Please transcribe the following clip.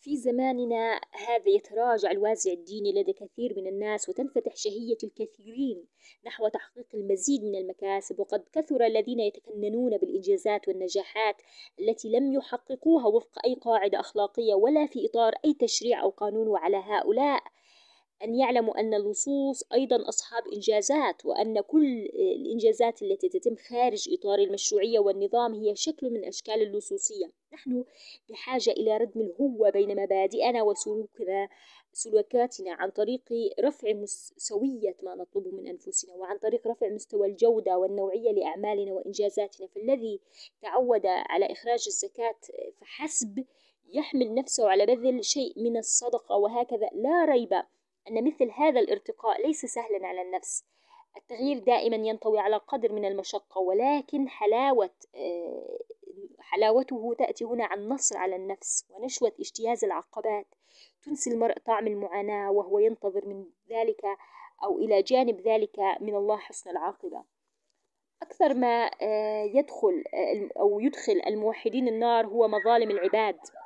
في زماننا هذا يتراجع الوازع الديني لدى كثير من الناس وتنفتح شهية الكثيرين نحو تحقيق المزيد من المكاسب وقد كثر الذين يتفننون بالإنجازات والنجاحات التي لم يحققوها وفق أي قاعدة أخلاقية ولا في إطار أي تشريع أو قانون وعلى هؤلاء أن يعلموا أن اللصوص أيضا أصحاب إنجازات وأن كل آه، الإنجازات التي تتم خارج إطار المشروعية والنظام هي شكل من أشكال اللصوصية نحن بحاجة إلى ردم الهوة بين مبادئنا وسلوكنا سلوكاتنا عن طريق رفع سوية ما نطلبه من أنفسنا وعن طريق رفع مستوى الجودة والنوعية لأعمالنا وإنجازاتنا فالذي تعود على إخراج الزكاة فحسب يحمل نفسه على بذل شيء من الصدقة وهكذا لا ريب أن مثل هذا الارتقاء ليس سهلا على النفس التغيير دائما ينطوي على قدر من المشقة ولكن حلاوة آه، حلاوته تأتي هنا عن نصر على النفس ونشوة اجتياز العقبات تنسي المرء طعم المعاناة وهو ينتظر من ذلك أو إلى جانب ذلك من الله حسن العاقبة أكثر ما آه، يدخل آه، أو يدخل الموحدين النار هو مظالم العباد